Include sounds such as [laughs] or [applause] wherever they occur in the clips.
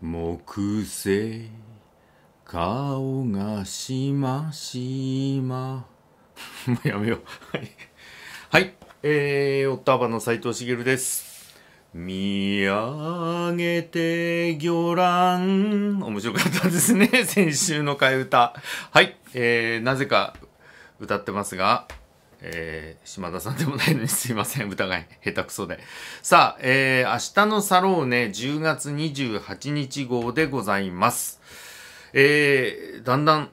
木星顔がしましま [laughs] もうやめようはい、えー、オッターバの斎藤茂です見上げて魚卵面白かったですね [laughs] 先週の替え歌はい、えー、なぜか歌ってますがえー、島田さんでもないのにすいません。疑い、下手くそで。さあ、えー、明日のサローネ10月28日号でございます。えー、だんだん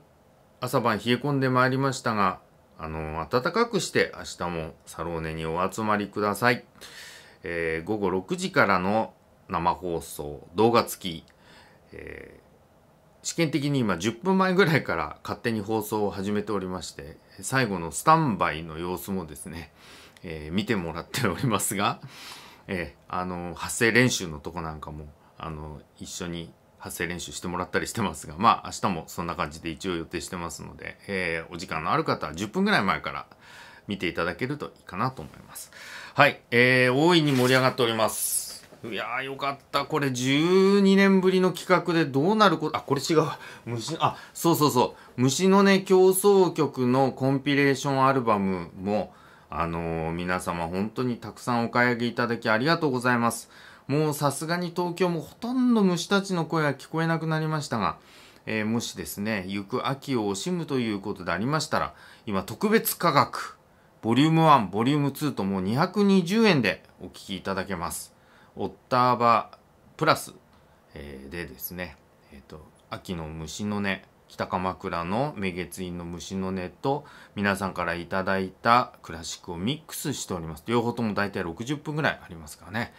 朝晩冷え込んでまいりましたが、あの、暖かくして明日もサローネにお集まりください。えー、午後6時からの生放送、動画付き、えー試験的に今10分前ぐらいから勝手に放送を始めておりまして最後のスタンバイの様子もですね、えー、見てもらっておりますが、[laughs] えー、あの発声練習のとこなんかもあの一緒に発声練習してもらったりしてますがまあ明日もそんな感じで一応予定してますので、えー、お時間のある方は10分ぐらい前から見ていただけるといいかなと思います。はい、えー、大いに盛り上がっております。いやよかった。これ12年ぶりの企画でどうなること、あ、これ違う。虫、あ、そうそうそう。虫のね、競争曲のコンピレーションアルバムも、あのー、皆様本当にたくさんお買い上げいただきありがとうございます。もうさすがに東京もほとんど虫たちの声が聞こえなくなりましたが、えー、もしですね、行く秋を惜しむということでありましたら、今特別価格、ボリューム1、ボリューム2ともう220円でお聴きいただけます。オッターバプラス、えでですね、えーと、秋の虫の音北鎌倉の明月院の虫の音と皆さんからいただいたクラシックをミックスしております両方とも大体60分ぐらいありますからね、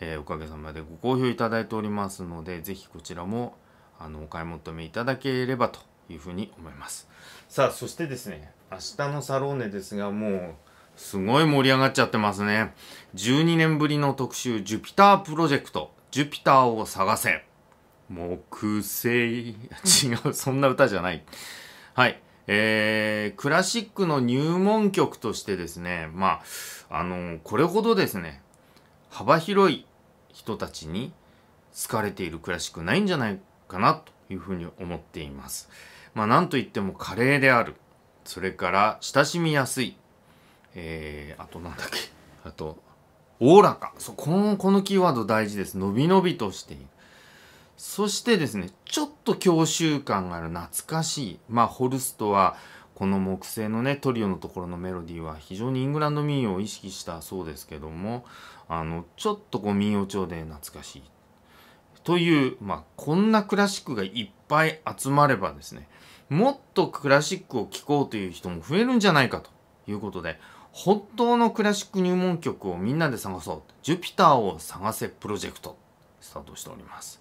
えー、おかげさまでご好評いただいておりますので是非こちらもあのお買い求めいただければというふうに思いますさあそしてですね明日のサローネですがもうすごい盛り上がっちゃってますね。12年ぶりの特集、ジュピタープロジェクト、ジュピターを探せ。木星、違う、そんな歌じゃない。はい。えー、クラシックの入門曲としてですね、まあ、あのー、これほどですね、幅広い人たちに好かれているクラシックないんじゃないかなというふうに思っています。まあ、なんといっても華麗である。それから親しみやすい。えー、あとなんだっけあとおおらかそうこのこのキーワード大事です伸び伸びとしているそしてですねちょっと教習感がある懐かしいまあホルストはこの木製のねトリオのところのメロディーは非常にイングランド民謡を意識したそうですけどもあのちょっとこう民謡調で懐かしいという、まあ、こんなクラシックがいっぱい集まればですねもっとクラシックを聴こうという人も増えるんじゃないかということで本当のクラシック入門曲をみんなで探そう。ジュピターを探せプロジェクト。スタートしております。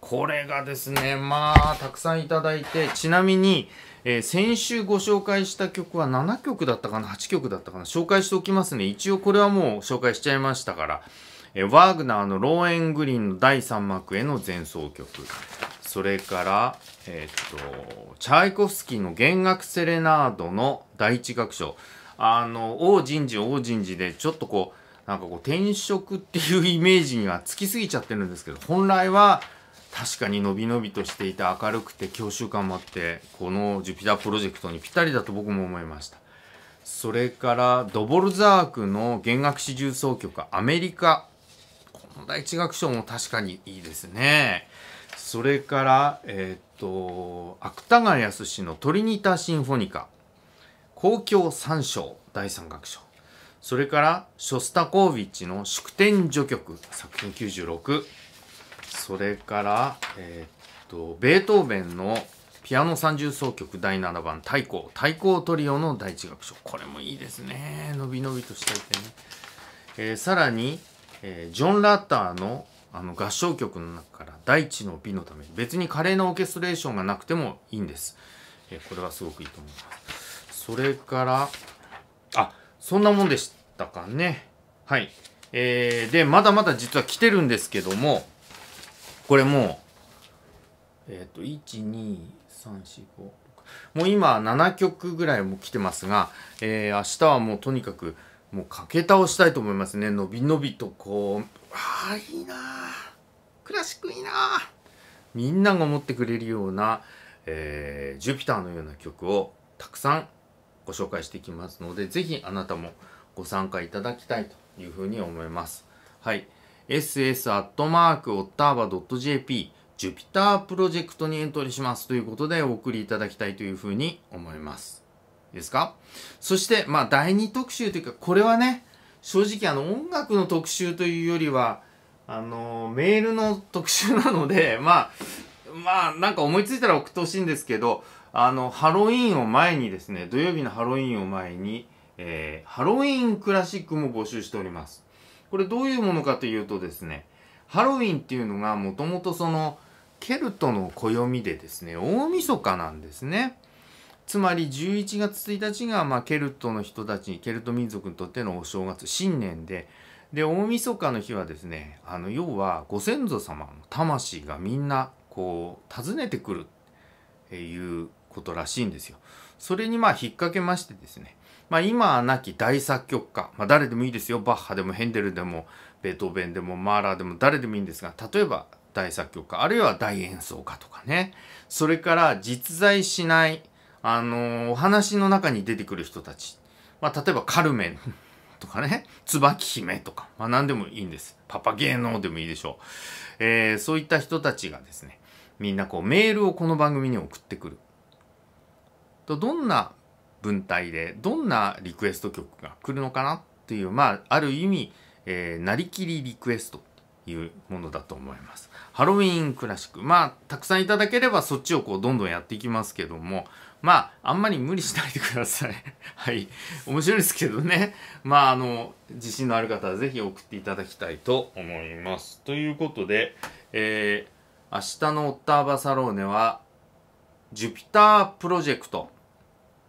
これがですね、まあ、たくさんいただいて、ちなみに、えー、先週ご紹介した曲は7曲だったかな、8曲だったかな、紹介しておきますね。一応これはもう紹介しちゃいましたから。えー、ワーグナーのローエングリーンの第3幕への前奏曲。それから、えー、っと、チャイコフスキーの弦楽セレナードの第1楽章。あの大人事大人事でちょっとこうなんかこう転職っていうイメージにはつきすぎちゃってるんですけど本来は確かに伸び伸びとしていて明るくて教習感もあってこのジュピタープロジェクトにぴったりだと僕も思いましたそれからドボルザークの弦楽四重奏曲アメリカこの第一楽章も確かにいいですねそれからえー、っと芥川康の「トリニタ・シンフォニカ」交響三章第三楽章それからショスタコーヴィッチの祝典序曲作品96それからえー、っとベートーベンのピアノ三重奏曲第7番太鼓太鼓トリオの第一楽章これもいいですねのびのびとしていてね、えー、さらに、えー、ジョン・ラッターのあの合唱曲の中から第一の美のため別に華麗なオーケストレーションがなくてもいいんです、えー、これはすごくいいと思いますそれからあそんなもんでしたかねはいえー、でまだまだ実は来てるんですけどもこれもうえっ、ー、と12345もう今7曲ぐらいも来てますが、えー、明日はもうとにかくもうかけ倒したいと思いますねのびのびとこうああ、いいなクラシックいいなみんなが思ってくれるような、えー、ジュピターのような曲をたくさんご紹介していきますので、ぜひあなたもご参加いただきたいというふうに思います。はい。ss.octava.jp ジュピタープロジェクトにエントリーしますということでお送りいただきたいというふうに思います。いいですかそして、まあ、第2特集というか、これはね、正直あの、音楽の特集というよりは、あのメールの特集なので、まあ、まあ、なんか思いついたら送ってほしいんですけど、あの、ハロウィンを前にですね、土曜日のハロウィンを前に、えー、ハロウィンクラシックも募集しております。これどういうものかというとですね、ハロウィンっていうのがもともとその、ケルトの暦でですね、大晦日なんですね。つまり11月1日が、まあ、ケルトの人たち、ケルト民族にとってのお正月、新年で、で、大晦日の日はですね、あの、要はご先祖様の魂がみんな、こう、訪ねてくるっていうことらしいんですよ。それにまあ引っ掛けましてですね、まあ、今はなき大作曲家、まあ、誰でもいいですよバッハでもヘンデルでもベートーベンでもマーラーでも誰でもいいんですが例えば大作曲家あるいは大演奏家とかねそれから実在しないあのー、お話の中に出てくる人たち、まあ、例えばカルメン [laughs] とかね椿姫とか、まあ、何でもいいんですパパ芸能でもいいでしょう、えー、そういった人たちがですねみんなこうメールをこの番組に送ってくるどんな文体でどんなリクエスト曲が来るのかなっていうまあある意味、えー、なりきりリクエストというものだと思います。ハロウィンクラシックまあたくさんいただければそっちをこうどんどんやっていきますけどもまああんまり無理しないでください。[laughs] はい面白いですけどねまああの自信のある方は是非送っていただきたいと思います。ということで、えー、明日のオッターバサローネはジュピタープロジェクト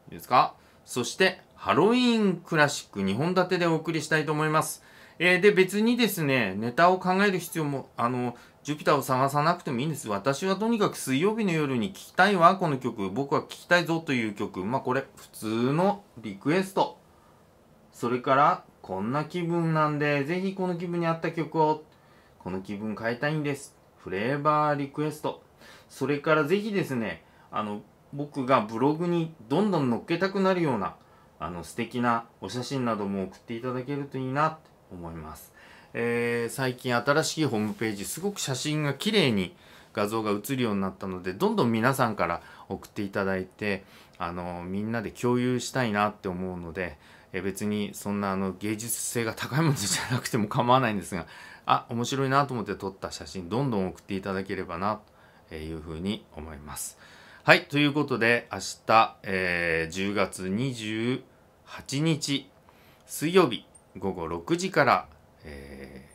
いいですかそして、ハロウィンクラシック2本立てでお送りしたいと思います。えー、で、別にですね、ネタを考える必要も、あの、ジュピターを探さなくてもいいんです。私はとにかく水曜日の夜に聴きたいわ、この曲。僕は聴きたいぞという曲。まあこれ、普通のリクエスト。それから、こんな気分なんで、ぜひこの気分に合った曲を、この気分変えたいんです。フレーバーリクエスト。それからぜひですね、あの、僕がブログにどんどん載っけたくなるようなあの素敵なお写真なども送っていただけるといいなって思います、えー、最近新しいホームページすごく写真が綺麗に画像が映るようになったのでどんどん皆さんから送っていただいてあのみんなで共有したいなって思うので、え別にそんなあの芸術性が高いものじゃなくても構わないんですがあ面白いなと思って撮った写真どんどん送っていただければなというふうに思います。はい、ということで、明日、えー、10月28日、水曜日、午後6時から、え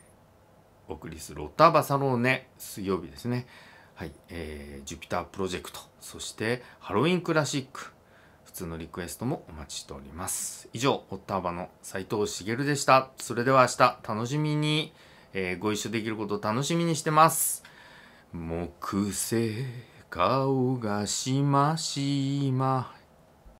ー、お送りするオタバサローネ、水曜日ですね。はい、えー、ジュピタープロジェクト、そしてハロウィンクラシック、普通のリクエストもお待ちしております。以上、オタバの斎藤茂でした。それでは明日、楽しみに、えー、ご一緒できることを楽しみにしてます。木星。顔がしましま